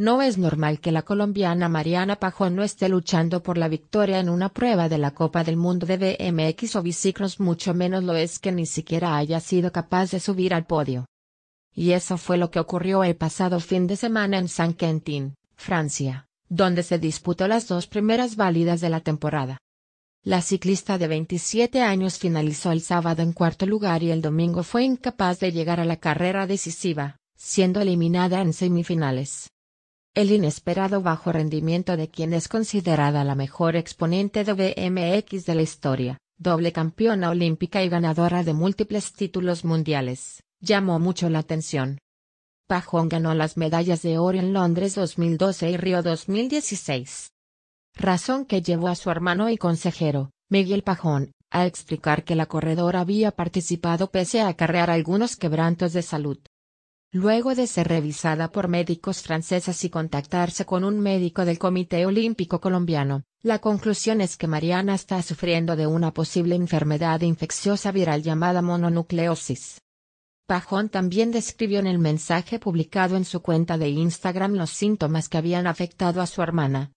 No es normal que la colombiana Mariana Pajón no esté luchando por la victoria en una prueba de la Copa del Mundo de BMX o biciclos mucho menos lo es que ni siquiera haya sido capaz de subir al podio. Y eso fue lo que ocurrió el pasado fin de semana en San Quentin, Francia, donde se disputó las dos primeras válidas de la temporada. La ciclista de 27 años finalizó el sábado en cuarto lugar y el domingo fue incapaz de llegar a la carrera decisiva, siendo eliminada en semifinales. El inesperado bajo rendimiento de quien es considerada la mejor exponente de BMX de la historia, doble campeona olímpica y ganadora de múltiples títulos mundiales, llamó mucho la atención. Pajón ganó las medallas de oro en Londres 2012 y Río 2016. Razón que llevó a su hermano y consejero, Miguel Pajón, a explicar que la corredora había participado pese a acarrear algunos quebrantos de salud. Luego de ser revisada por médicos franceses y contactarse con un médico del Comité Olímpico Colombiano, la conclusión es que Mariana está sufriendo de una posible enfermedad infecciosa viral llamada mononucleosis. Pajón también describió en el mensaje publicado en su cuenta de Instagram los síntomas que habían afectado a su hermana,